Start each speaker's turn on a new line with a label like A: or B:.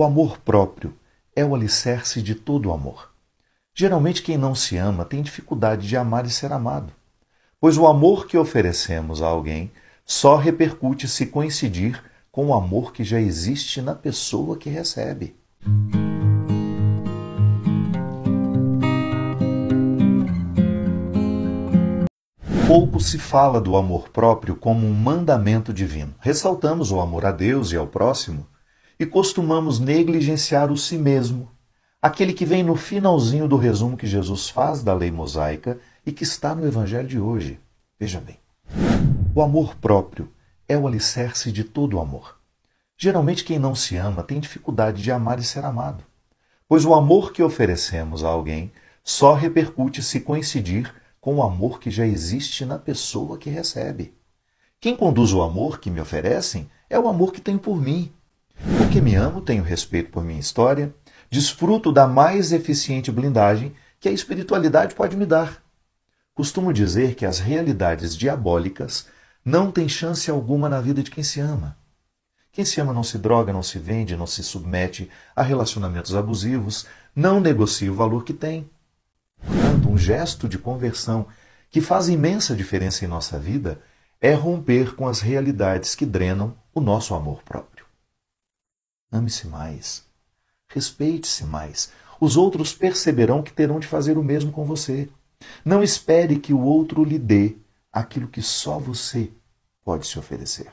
A: O amor próprio é o alicerce de todo o amor. Geralmente, quem não se ama tem dificuldade de amar e ser amado, pois o amor que oferecemos a alguém só repercute se coincidir com o amor que já existe na pessoa que recebe. Pouco se fala do amor próprio como um mandamento divino. Ressaltamos o amor a Deus e ao próximo, e costumamos negligenciar o si mesmo, aquele que vem no finalzinho do resumo que Jesus faz da lei mosaica e que está no Evangelho de hoje. Veja bem. O amor próprio é o alicerce de todo amor. Geralmente, quem não se ama tem dificuldade de amar e ser amado, pois o amor que oferecemos a alguém só repercute se coincidir com o amor que já existe na pessoa que recebe. Quem conduz o amor que me oferecem é o amor que tenho por mim, porque me amo, tenho respeito por minha história, desfruto da mais eficiente blindagem que a espiritualidade pode me dar. Costumo dizer que as realidades diabólicas não têm chance alguma na vida de quem se ama. Quem se ama não se droga, não se vende, não se submete a relacionamentos abusivos, não negocia o valor que tem. Portanto, um gesto de conversão que faz imensa diferença em nossa vida é romper com as realidades que drenam o nosso amor próprio. Ame-se mais. Respeite-se mais. Os outros perceberão que terão de fazer o mesmo com você. Não espere que o outro lhe dê aquilo que só você pode se oferecer.